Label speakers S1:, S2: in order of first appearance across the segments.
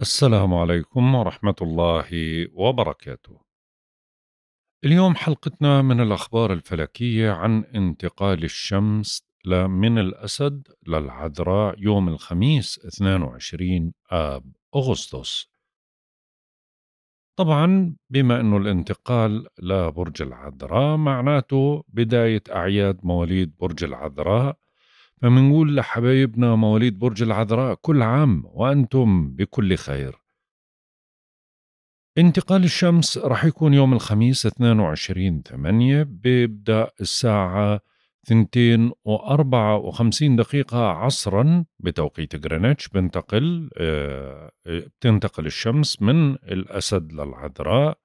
S1: السلام عليكم ورحمة الله وبركاته. اليوم حلقتنا من الأخبار الفلكية عن انتقال الشمس من الأسد للعذراء يوم الخميس 22 آب أغسطس. طبعا بما أنه الانتقال لبرج العذراء معناته بداية أعياد مواليد برج العذراء فمنقول لحبايبنا مواليد برج العذراء كل عام وأنتم بكل خير انتقال الشمس راح يكون يوم الخميس 22 8 بيبدأ الساعة ثنتين و وخمسين دقيقة عصرا بتوقيت غرينتش بنتقل آه، بتنتقل الشمس من الأسد للعذراء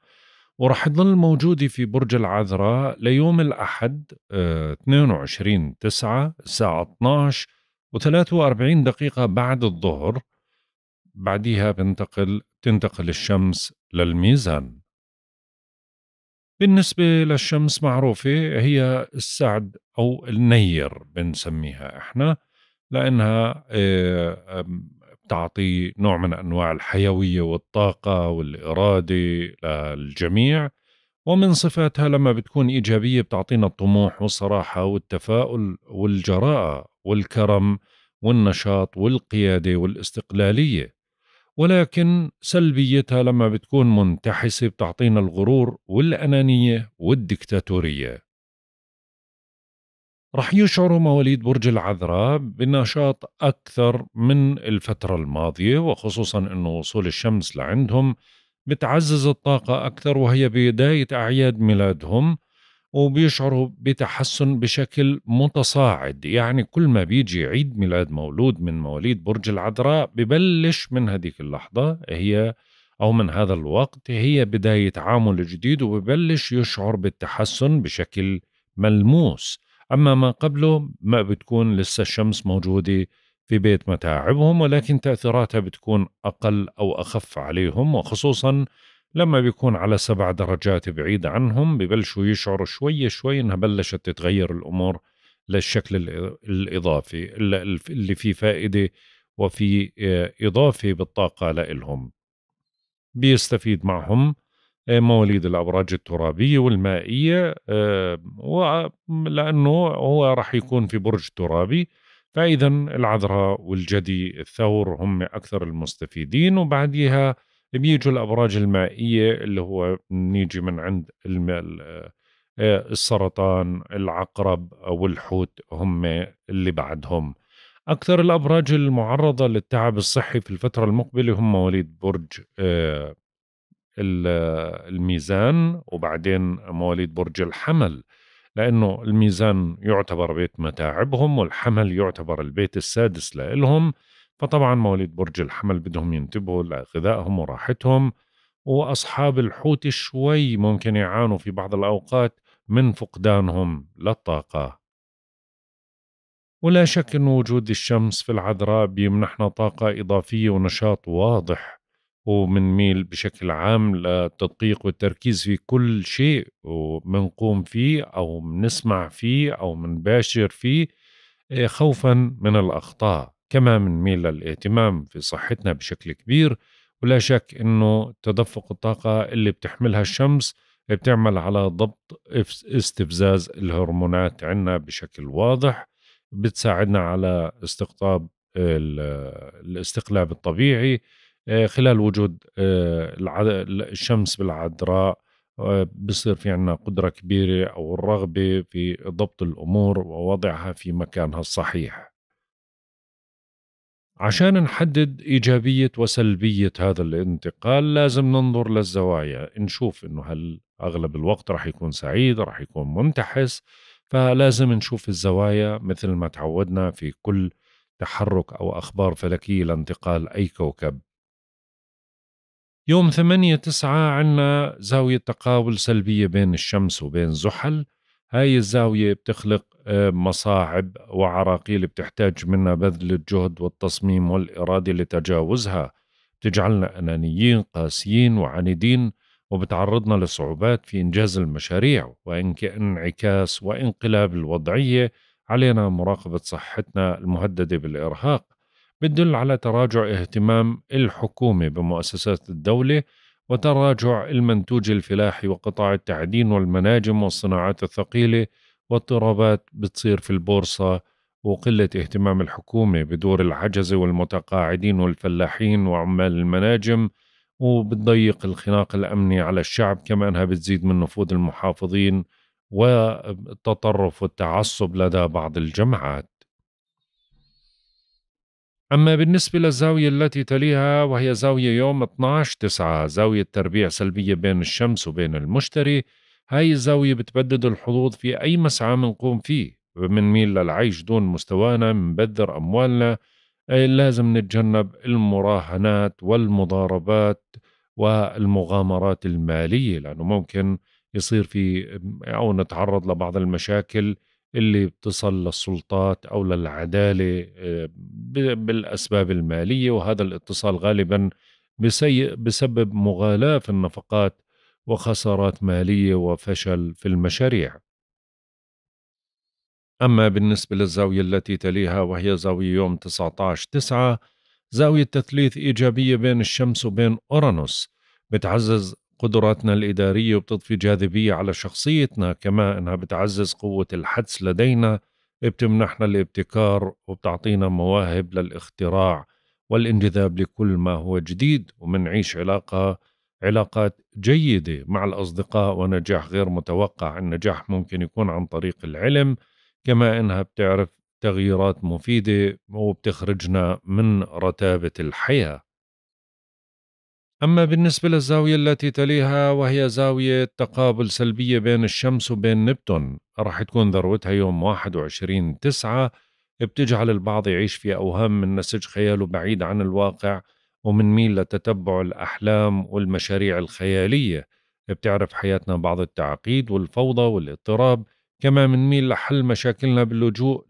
S1: وراح يضل موجودة في برج العذراء ليوم الأحد 22 آه، تسعة الساعة 12 و43 دقيقة بعد الظهر بعدها بنتقل تنتقل الشمس للميزان بالنسبة للشمس معروفة هي السعد أو النير بنسميها إحنا لأنها آه، تعطي نوع من انواع الحيويه والطاقه والاراده للجميع ومن صفاتها لما بتكون ايجابيه بتعطينا الطموح والصراحه والتفاؤل والجراءه والكرم والنشاط والقياده والاستقلاليه ولكن سلبيتها لما بتكون منتحسه بتعطينا الغرور والانانيه والدكتاتوريه رح يشعر مواليد برج العذراء بنشاط أكثر من الفترة الماضية وخصوصا أنه وصول الشمس لعندهم بتعزز الطاقة أكثر وهي بداية أعياد ميلادهم وبيشعروا بتحسن بشكل متصاعد يعني كل ما بيجي عيد ميلاد مولود من مواليد برج العذراء ببلش من هذه اللحظة هي أو من هذا الوقت هي بداية عامه الجديد وببلش يشعر بالتحسن بشكل ملموس أما ما قبله ما بتكون لسه الشمس موجودة في بيت متاعبهم ولكن تأثيراتها بتكون أقل أو أخف عليهم وخصوصا لما بيكون على سبع درجات بعيد عنهم ببلشوا يشعروا شوي شوي إنها بلشت تتغير الأمور للشكل الإضافي اللي فيه فائدة وفي آه، إضافة بالطاقة لإلهم بيستفيد معهم آه، مواليد الابراج الترابيه والمائيه آه، لانه هو راح يكون في برج ترابي فاذا العذراء والجدي الثور هم اكثر المستفيدين وبعديها بيجوا الابراج المائيه اللي هو نيجي من عند آه، السرطان العقرب او الحوت هم اللي بعدهم اكثر الابراج المعرضه للتعب الصحي في الفتره المقبله هم مواليد برج الميزان وبعدين مواليد برج الحمل لأنه الميزان يعتبر بيت متاعبهم والحمل يعتبر البيت السادس لإلهم فطبعا مواليد برج الحمل بدهم ينتبهوا لغذائهم وراحتهم وأصحاب الحوت شوي ممكن يعانوا في بعض الأوقات من فقدانهم للطاقة ولا شك أن وجود الشمس في العذراء بيمنحنا طاقة إضافية ونشاط واضح ومنميل بشكل عام للتدقيق والتركيز في كل شيء ومنقوم فيه أو منسمع فيه أو منباشر فيه آه، خوفا من الأخطاء كما منميل للاهتمام في صحتنا بشكل كبير ولا شك أنه تدفق الطاقة اللي بتحملها الشمس بتعمل على ضبط استفزاز الهرمونات عندنا بشكل واضح بتساعدنا على استقطاب الاستقلاب الطبيعي آه، خلال وجود آه، الشمس بالعذراء آه، بصير في عنا قدرة كبيرة أو الرغبة في ضبط الأمور ووضعها في مكانها الصحيح عشان نحدد إيجابية وسلبية هذا الانتقال لازم ننظر للزوايا نشوف إنه هل أغلب الوقت رح يكون سعيد رح يكون منتحس فلازم نشوف الزوايا مثل ما تعودنا في كل تحرك أو أخبار فلكية لانتقال أي كوكب يوم 8 9 عنا زاوية تقاول سلبية بين الشمس وبين زحل هاي الزاوية بتخلق آه، مصاعب وعراقيل بتحتاج منا بذل الجهد والتصميم والإرادة لتجاوزها بتجعلنا أنانيين قاسيين وعنيدين وبتعرضنا لصعوبات في إنجاز المشاريع وإن انعكاس وانقلاب الوضعية علينا مراقبة صحتنا المهددة بالإرهاق بتدل على تراجع اهتمام الحكومة بمؤسسات الدولة وتراجع المنتوج الفلاحي وقطاع التعدين والمناجم والصناعات الثقيلة واضطرابات بتصير في البورصة وقلة اهتمام الحكومة بدور العجزة والمتقاعدين والفلاحين وعمال المناجم وبتضيق الخناق الأمني على الشعب كما أنها بتزيد من نفوذ المحافظين والتطرف والتعصب لدى بعض الجماعات أما بالنسبة للزاوية التي تليها وهي زاوية يوم 12 9 زاوية تربيع سلبية بين الشمس وبين المشتري هاي الزاوية بتبدد الحظوظ في أي مسعى منقوم فيه بنميل للعيش دون مستوانا منبذر أموالنا إيه، لازم نتجنب المراهنات والمضاربات والمغامرات المالية لأنه ممكن يصير في أو نتعرض لبعض المشاكل اللي بتصل للسلطات او للعداله آه، بالاسباب الماليه وهذا الاتصال غالبا بسبب مغالاه في النفقات وخسارات ماليه وفشل في المشاريع. اما بالنسبه للزاويه التي تليها وهي زاويه يوم 19 9 زاويه تثليث ايجابيه بين الشمس وبين اورانوس بتعزز قدراتنا الإدارية وبتضفي جاذبية على شخصيتنا كما إنها بتعزز قوة الحدس لدينا بتمنحنا الابتكار وبتعطينا مواهب للاختراع والانجذاب لكل ما هو جديد ومنعيش علاقة علاقات جيدة مع الأصدقاء ونجاح غير متوقع النجاح ممكن يكون عن طريق العلم كما إنها بتعرف تغييرات مفيدة وبتخرجنا من رتابة الحياة أما بالنسبة للزاوية التي تليها وهي زاوية تقابل سلبية بين الشمس وبين نبتون راح تكون ذروتها يوم 21 تسعة بتجعل البعض يعيش في أوهام من نسج خياله بعيد عن الواقع ومنميل لتتبع الأحلام والمشاريع الخيالية بتعرف حياتنا بعض التعقيد والفوضى والاضطراب كما منميل لحل مشاكلنا باللجوء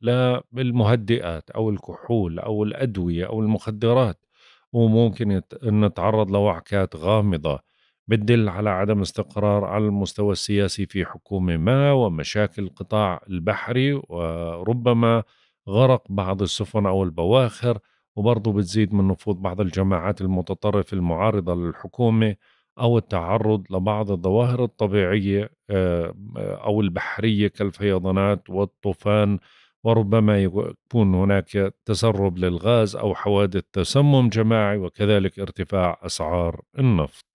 S1: للمهدئات أو الكحول أو الأدوية أو المخدرات وممكن أن نتعرض لوعكات غامضة بتدل على عدم استقرار على المستوى السياسي في حكومة ما ومشاكل القطاع البحري وربما غرق بعض السفن أو البواخر وبرضه بتزيد من نفوذ بعض الجماعات المتطرفة المعارضة للحكومة أو التعرض لبعض الظواهر الطبيعية آه، أو البحرية كالفيضانات والطوفان وربما يكون هناك تسرب للغاز أو حوادث تسمم جماعي وكذلك ارتفاع أسعار النفط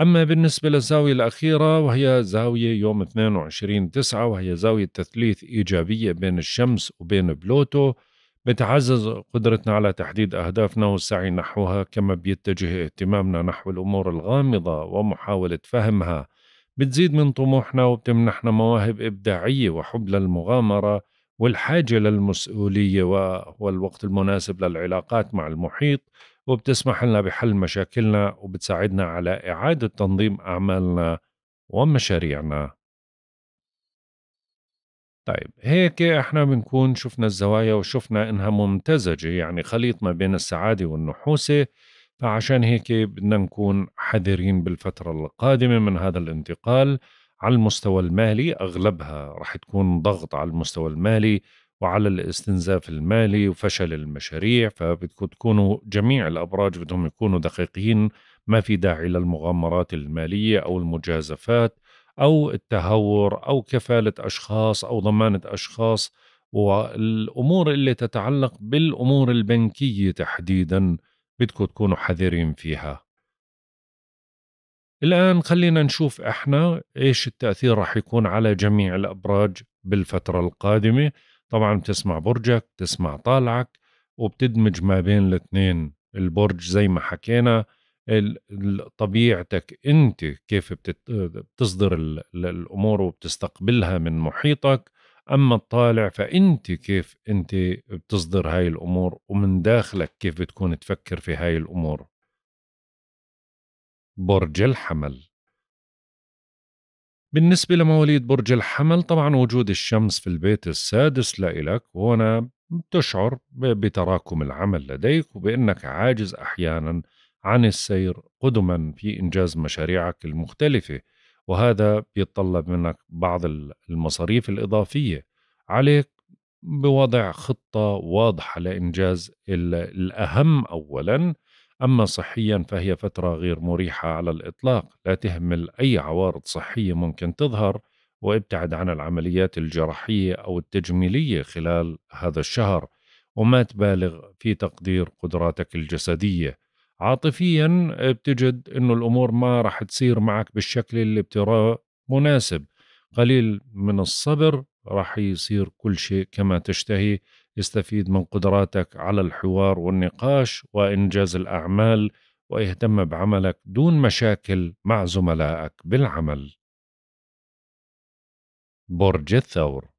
S1: أما بالنسبة للزاوية الأخيرة وهي زاوية يوم 22 تسعة وهي زاوية تثليث إيجابية بين الشمس وبين بلوتو بتعزز قدرتنا على تحديد أهدافنا والسعي نحوها كما بيتجه اهتمامنا نحو الأمور الغامضة ومحاولة فهمها بتزيد من طموحنا وبتمنحنا مواهب إبداعية وحب للمغامرة والحاجة للمسؤولية والوقت المناسب للعلاقات مع المحيط وبتسمح لنا بحل مشاكلنا وبتساعدنا على إعادة تنظيم أعمالنا ومشاريعنا طيب هيك احنا بنكون شفنا الزوايا وشفنا انها ممتزجة يعني خليط ما بين السعادة والنحوسة فعشان هيك بدنا نكون حذرين بالفترة القادمة من هذا الانتقال على المستوى المالي أغلبها رح تكون ضغط على المستوى المالي وعلى الاستنزاف المالي وفشل المشاريع فبدكم تكونوا جميع الأبراج بدهم يكونوا دقيقين ما في داعي للمغامرات المالية أو المجازفات أو التهور أو كفالة أشخاص أو ضمانة أشخاص والأمور اللي تتعلق بالأمور البنكية تحديداً بدكم تكونوا حذرين فيها الآن خلينا نشوف إحنا إيش التأثير رح يكون على جميع الأبراج بالفترة القادمة طبعا بتسمع برجك بتسمع طالعك وبتدمج ما بين الاثنين البرج زي ما حكينا طبيعتك انت كيف بتصدر الامور وبتستقبلها من محيطك اما الطالع فانت كيف انت بتصدر هاي الامور ومن داخلك كيف بتكون تفكر في هاي الامور برج الحمل بالنسبة لمواليد برج الحمل طبعا وجود الشمس في البيت السادس لإلك هنا بتشعر بتراكم العمل لديك وبأنك عاجز أحيانا عن السير قدما في إنجاز مشاريعك المختلفة وهذا بيتطلب منك بعض المصاريف الإضافية عليك بوضع خطة واضحة لإنجاز الأهم أولاً أما صحياً فهي فترة غير مريحة على الإطلاق لا تهمل أي عوارض صحية ممكن تظهر وابتعد عن العمليات الجراحية أو التجميلية خلال هذا الشهر وما تبالغ في تقدير قدراتك الجسدية عاطفيا بتجد انه الامور ما راح تصير معك بالشكل اللي بتراه مناسب قليل من الصبر راح يصير كل شيء كما تشتهي استفيد من قدراتك على الحوار والنقاش وانجاز الاعمال واهتم بعملك دون مشاكل مع زملائك بالعمل برج الثور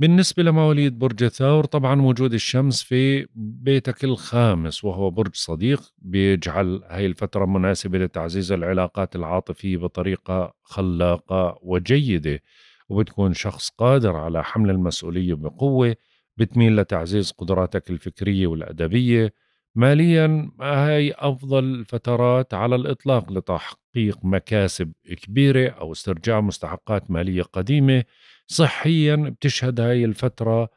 S1: بالنسبة لمواليد برج الثور طبعا وجود الشمس في بيتك الخامس وهو برج صديق بيجعل هاي الفترة مناسبة لتعزيز العلاقات العاطفية بطريقة خلاقة وجيدة وبتكون شخص قادر على حمل المسؤولية بقوة بتميل لتعزيز قدراتك الفكرية والأدبية ماليا هاي أفضل الفترات على الإطلاق لتحقيق مكاسب كبيرة أو استرجاع مستحقات مالية قديمة صحيا بتشهد هاي الفترة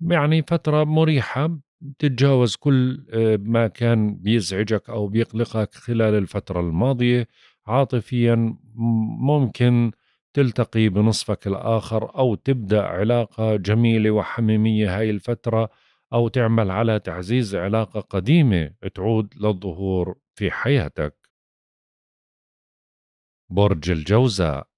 S1: يعني فترة مريحة بتتجاوز كل آه، ما كان بيزعجك أو بيقلقك خلال الفترة الماضية عاطفيا ممكن تلتقي بنصفك الآخر أو تبدأ علاقة جميلة وحميمية هاي الفترة أو تعمل على تعزيز علاقة قديمة تعود للظهور في حياتك برج الجوزاء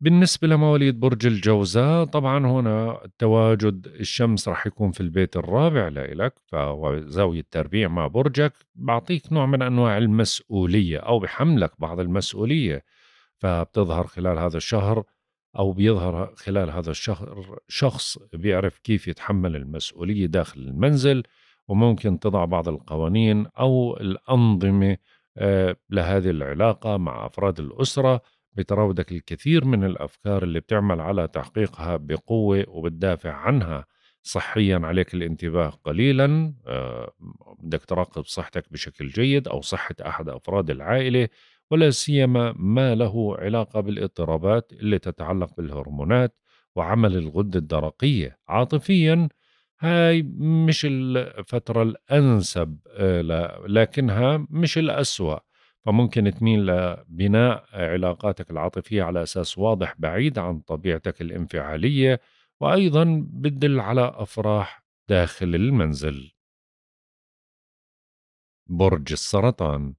S1: بالنسبة لمواليد برج الجوزاء طبعا هنا تواجد الشمس راح يكون في البيت الرابع لإلك فزاوية تربيع مع برجك بعطيك نوع من أنواع المسؤولية أو بحملك بعض المسؤولية فبتظهر خلال هذا الشهر أو بيظهر خلال هذا الشهر شخص بيعرف كيف يتحمل المسؤولية داخل المنزل وممكن تضع بعض القوانين أو الأنظمة آه، لهذه العلاقة مع أفراد الأسرة بتراودك الكثير من الأفكار اللي بتعمل على تحقيقها بقوة وبتدافع عنها صحيا عليك الانتباه قليلا آه، بدك تراقب صحتك بشكل جيد أو صحة أحد أفراد العائلة ولا سيما ما له علاقة بالاضطرابات اللي تتعلق بالهرمونات وعمل الغدة الدرقية عاطفيا هاي مش الفترة الأنسب آه، لكنها مش الأسوأ فممكن تميل لبناء علاقاتك العاطفية على أساس واضح بعيد عن طبيعتك الانفعالية وأيضا بتدل على أفراح داخل المنزل برج السرطان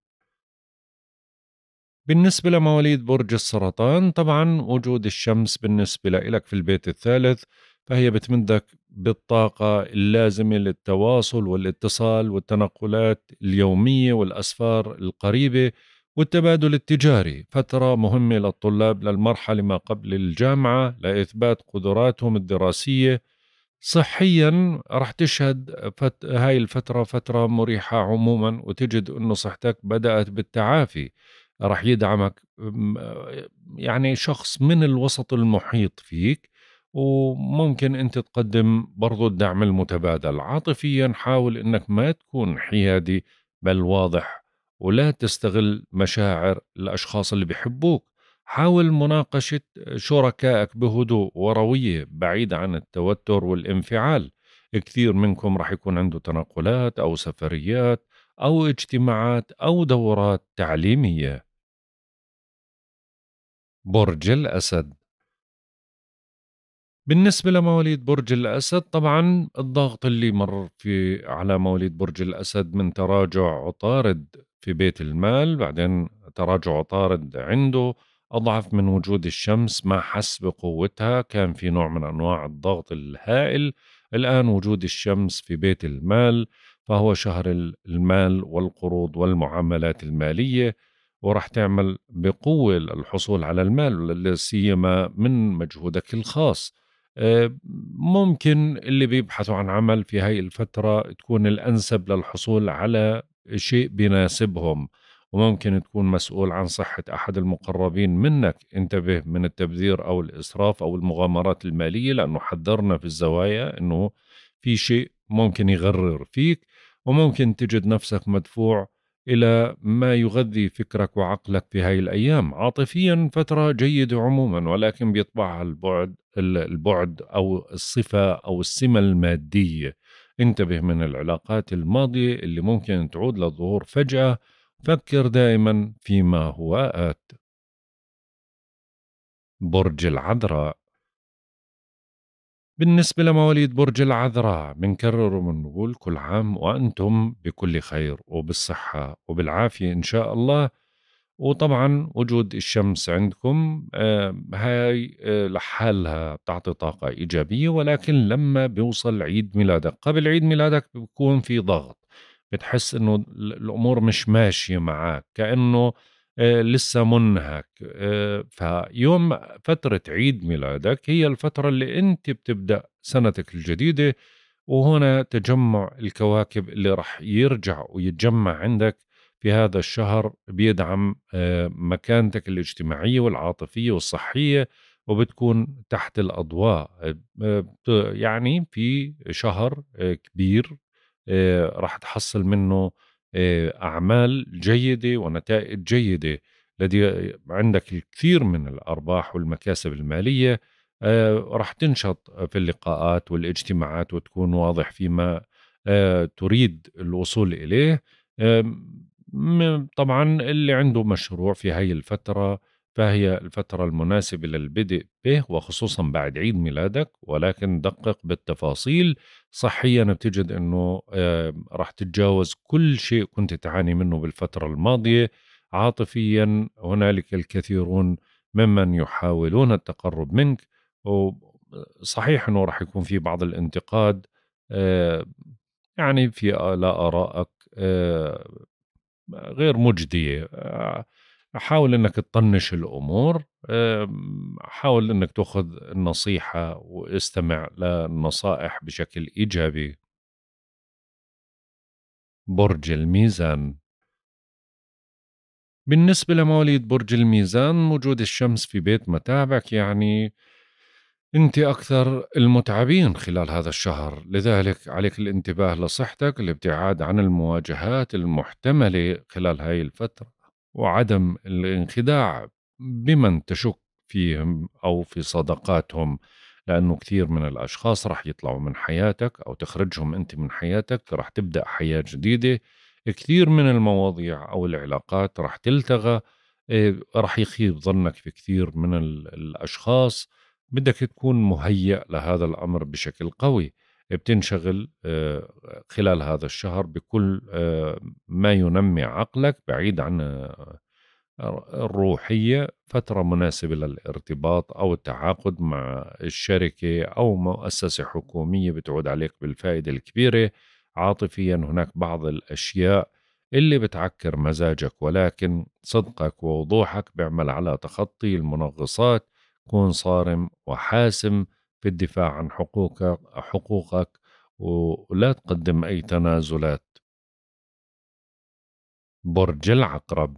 S1: بالنسبة لمواليد برج السرطان طبعا وجود الشمس بالنسبة لك في البيت الثالث فهي بتمدك بالطاقة اللازمة للتواصل والاتصال والتنقلات اليومية والأسفار القريبة والتبادل التجاري فترة مهمة للطلاب للمرحلة ما قبل الجامعة لإثبات قدراتهم الدراسية صحيا رح تشهد فت... هاي الفترة فترة مريحة عموما وتجد أنه صحتك بدأت بالتعافي رح يدعمك يعني شخص من الوسط المحيط فيك وممكن انت تقدم برضو الدعم المتبادل عاطفيا حاول انك ما تكون حيادي بل واضح ولا تستغل مشاعر الاشخاص اللي بيحبوك حاول مناقشة شركائك بهدوء وروية بعيد عن التوتر والانفعال كثير منكم راح يكون عنده تنقلات أو سفريات أو اجتماعات أو دورات تعليمية برج الأسد بالنسبة لمواليد برج الأسد طبعا الضغط اللي مر في على مواليد برج الأسد من تراجع عطارد في بيت المال بعدين تراجع عطارد عنده أضعف من وجود الشمس ما حس بقوتها كان في نوع من أنواع الضغط الهائل الآن وجود الشمس في بيت المال فهو شهر المال والقروض والمعاملات المالية وراح تعمل بقوة للحصول على المال سيما من مجهودك الخاص ممكن اللي بيبحثوا عن عمل في هاي الفترة تكون الأنسب للحصول على شيء بيناسبهم وممكن تكون مسؤول عن صحة أحد المقربين منك انتبه من التبذير أو الإسراف أو المغامرات المالية لأنه حذرنا في الزوايا أنه في شيء ممكن يغرر فيك وممكن تجد نفسك مدفوع إلى ما يغذي فكرك وعقلك في هاي الأيام عاطفيا فترة جيدة عموما ولكن بيطبعها البعد البعد أو الصفة أو السمة المادية انتبه من العلاقات الماضية اللي ممكن تعود للظهور فجأة فكر دائما فيما هو آت برج العذراء بالنسبة لمواليد برج العذراء بنكرر وبنقول كل عام وأنتم بكل خير وبالصحة وبالعافية إن شاء الله وطبعا وجود الشمس عندكم آه، هاي آه، لحالها بتعطي طاقة إيجابية ولكن لما بيوصل عيد ميلادك قبل عيد ميلادك بيكون في ضغط بتحس إنه الأمور مش ماشية معك كأنه آه، لسه منهك آه، فيوم فترة عيد ميلادك هي الفترة اللي أنت بتبدأ سنتك الجديدة وهنا تجمع الكواكب اللي رح يرجع ويتجمع عندك في هذا الشهر بيدعم آه، مكانتك الاجتماعية والعاطفية والصحية وبتكون تحت الأضواء يعني في شهر كبير رح تحصل منه آه، أعمال جيدة ونتائج جيدة الذي عندك الكثير من الأرباح والمكاسب المالية آه، رح تنشط في اللقاءات والاجتماعات وتكون واضح فيما آه، تريد الوصول إليه طبعا اللي عنده مشروع في هاي الفترة فهي الفترة المناسبة للبدء به وخصوصا بعد عيد ميلادك ولكن دقق بالتفاصيل صحيا بتجد انه راح تتجاوز كل شيء كنت تعاني منه بالفترة الماضية عاطفيا هنالك الكثيرون ممن يحاولون التقرب منك وصحيح انه راح يكون في بعض الانتقاد يعني في لا ارائك غير مجديه آه، حاول انك تطنش الامور حاول انك تاخذ النصيحه واستمع للنصائح بشكل ايجابي برج الميزان بالنسبة لمواليد برج الميزان وجود الشمس في بيت متاعبك يعني أنت أكثر المتعبين خلال هذا الشهر لذلك عليك الانتباه لصحتك الابتعاد عن المواجهات المحتملة خلال هاي الفترة وعدم الانخداع بمن تشك فيهم أو في صداقاتهم لأنه كثير من الأشخاص راح يطلعوا من حياتك أو تخرجهم أنت من حياتك راح تبدأ حياة جديدة كثير من المواضيع أو العلاقات راح تلتغى إيه، راح يخيب ظنك في كثير من الأشخاص بدك تكون مهيأ لهذا الأمر بشكل قوي بتنشغل آه، خلال هذا الشهر بكل آه، ما ينمي عقلك بعيد عن آه، الروحية فترة مناسبة للارتباط أو التعاقد مع الشركة أو مؤسسة حكومية بتعود عليك بالفائدة الكبيرة عاطفيا هناك بعض الأشياء اللي بتعكر مزاجك ولكن صدقك ووضوحك بيعمل على تخطي المنغصات كون صارم وحاسم في الدفاع عن حقوقك حقوقك ولا تقدم أي تنازلات برج العقرب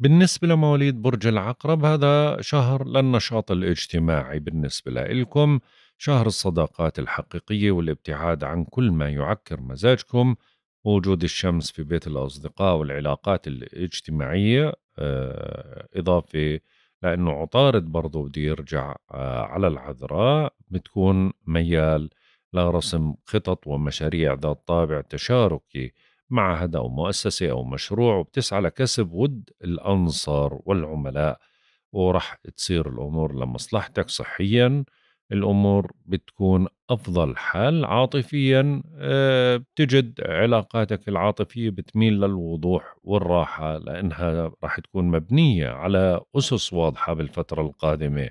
S1: بالنسبة لمواليد برج العقرب هذا شهر للنشاط الاجتماعي بالنسبة لإلكم شهر الصداقات الحقيقية والابتعاد عن كل ما يعكر مزاجكم وجود الشمس في بيت الأصدقاء والعلاقات الاجتماعية آه، إضافة لانه عطارد برضه بده يرجع آه، على العذراء بتكون ميال لرسم خطط ومشاريع ذات طابع تشاركي مع هذا او مؤسسه او مشروع وبتسعى لكسب ود الانصار والعملاء ورح تصير الامور لمصلحتك صحيا الامور بتكون افضل حال عاطفيا آه، بتجد علاقاتك العاطفيه بتميل للوضوح والراحه لانها راح تكون مبنيه على اسس واضحه بالفتره القادمه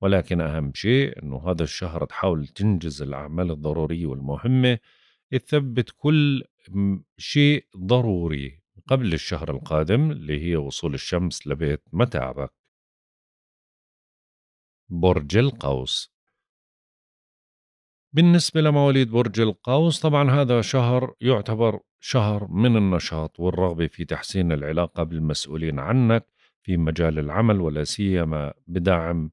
S1: ولكن اهم شيء انه هذا الشهر تحاول تنجز الاعمال الضروريه والمهمه تثبت كل شيء ضروري قبل الشهر القادم اللي هي وصول الشمس لبيت متعبك برج القوس بالنسبة لمواليد برج القوس طبعا هذا شهر يعتبر شهر من النشاط والرغبة في تحسين العلاقة بالمسؤولين عنك في مجال العمل ولا سيما بدعم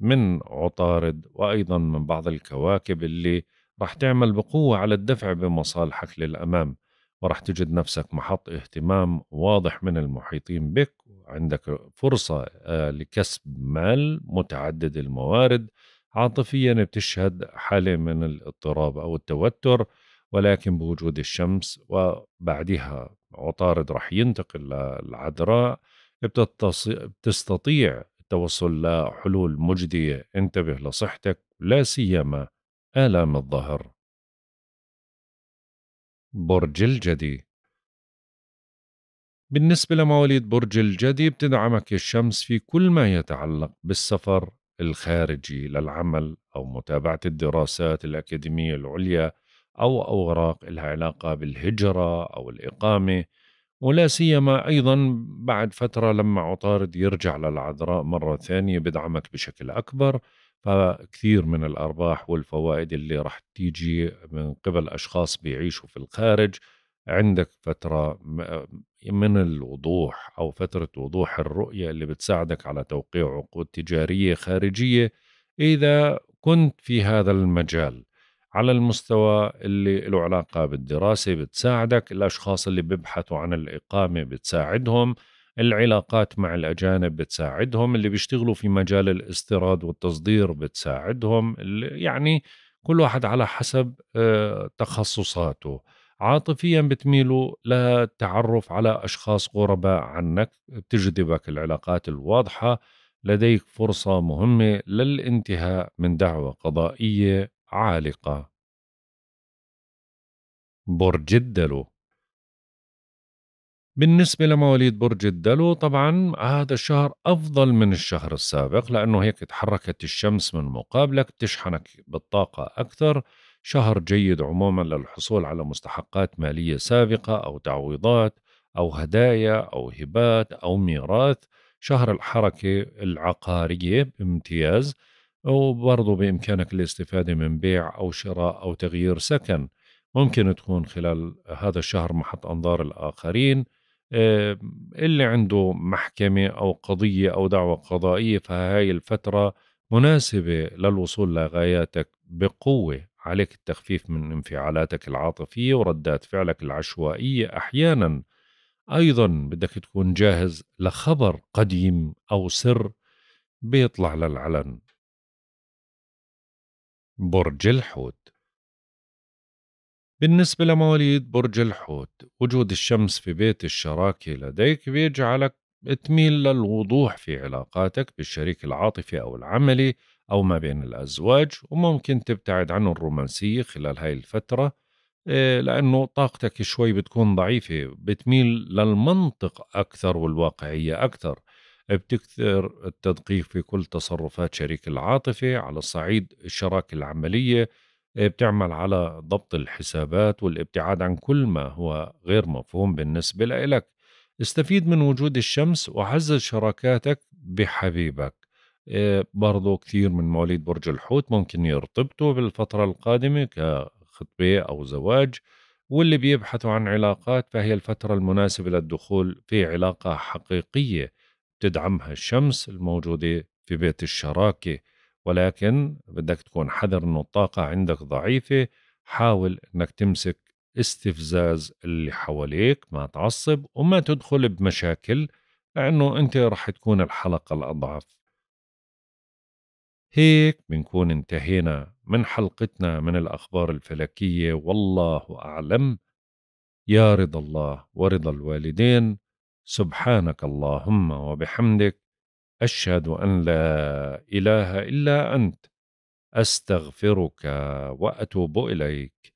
S1: من عطارد وأيضا من بعض الكواكب اللي راح تعمل بقوة على الدفع بمصالحك للأمام وراح تجد نفسك محط اهتمام واضح من المحيطين بك وعندك فرصة آه، لكسب مال متعدد الموارد عاطفيا بتشهد حالة من الاضطراب أو التوتر ولكن بوجود الشمس وبعدها عطارد رح ينتقل للعذراء بتستطيع التوصل لحلول مجدية انتبه لصحتك لا سيما آلام الظهر برج الجدي بالنسبة لمواليد برج الجدي بتدعمك الشمس في كل ما يتعلق بالسفر الخارجي للعمل أو متابعة الدراسات الأكاديمية العليا أو أوراق لها علاقة بالهجرة أو الإقامة ولا سيما أيضا بعد فترة لما عطارد يرجع للعذراء مرة ثانية بدعمك بشكل أكبر فكثير من الأرباح والفوائد اللي رح تيجي من قبل أشخاص بيعيشوا في الخارج عندك فترة آه، من الوضوح أو فترة وضوح الرؤية اللي بتساعدك على توقيع عقود تجارية خارجية إذا كنت في هذا المجال على المستوى اللي له علاقة بالدراسة بتساعدك الأشخاص اللي بيبحثوا عن الإقامة بتساعدهم العلاقات مع الأجانب بتساعدهم اللي بيشتغلوا في مجال الاستيراد والتصدير بتساعدهم يعني كل واحد على حسب آه، تخصصاته عاطفيا بتميلوا للتعرف على أشخاص غرباء عنك بتجذبك العلاقات الواضحة لديك فرصة مهمة للانتهاء من دعوى قضائية عالقة برج الدلو بالنسبة لمواليد برج الدلو طبعا هذا الشهر أفضل من الشهر السابق لأنه هيك تحركت الشمس من مقابلك تشحنك بالطاقة أكثر شهر جيد عموما للحصول على مستحقات مالية سابقة أو تعويضات أو هدايا أو هبات أو ميراث شهر الحركة العقارية بامتياز وبرضه بإمكانك الاستفادة من بيع أو شراء أو تغيير سكن ممكن تكون خلال هذا الشهر محط أنظار الآخرين آه، اللي عنده محكمة أو قضية أو دعوة قضائية فهاي الفترة مناسبة للوصول لغاياتك بقوة عليك التخفيف من انفعالاتك العاطفية وردات فعلك العشوائية أحيانا أيضا بدك تكون جاهز لخبر قديم أو سر بيطلع للعلن برج الحوت بالنسبة لمواليد برج الحوت وجود الشمس في بيت الشراكة لديك بيجعلك تميل للوضوح في علاقاتك بالشريك العاطفي أو العملي أو ما بين الأزواج وممكن تبتعد عن الرومانسية خلال هاي الفترة آه، لأنه طاقتك شوي بتكون ضعيفة بتميل للمنطق أكثر والواقعية أكثر بتكثر التدقيق في كل تصرفات شريك العاطفة على صعيد الشراكة العملية آه، بتعمل على ضبط الحسابات والابتعاد عن كل ما هو غير مفهوم بالنسبة لك استفيد من وجود الشمس وعزز شراكاتك بحبيبك آه، برضو كثير من مواليد برج الحوت ممكن يرتبطوا بالفترة القادمة كخطبة أو زواج واللي بيبحثوا عن علاقات فهي الفترة المناسبة للدخول في علاقة حقيقية تدعمها الشمس الموجودة في بيت الشراكة ولكن بدك تكون حذر انه الطاقة عندك ضعيفة حاول انك تمسك استفزاز اللي حواليك ما تعصب وما تدخل بمشاكل لأنه أنت رح تكون الحلقة الأضعف هيك بنكون انتهينا من حلقتنا من الأخبار الفلكية والله أعلم يا رضا الله ورضا الوالدين سبحانك اللهم وبحمدك أشهد أن لا إله إلا أنت أستغفرك وأتوب إليك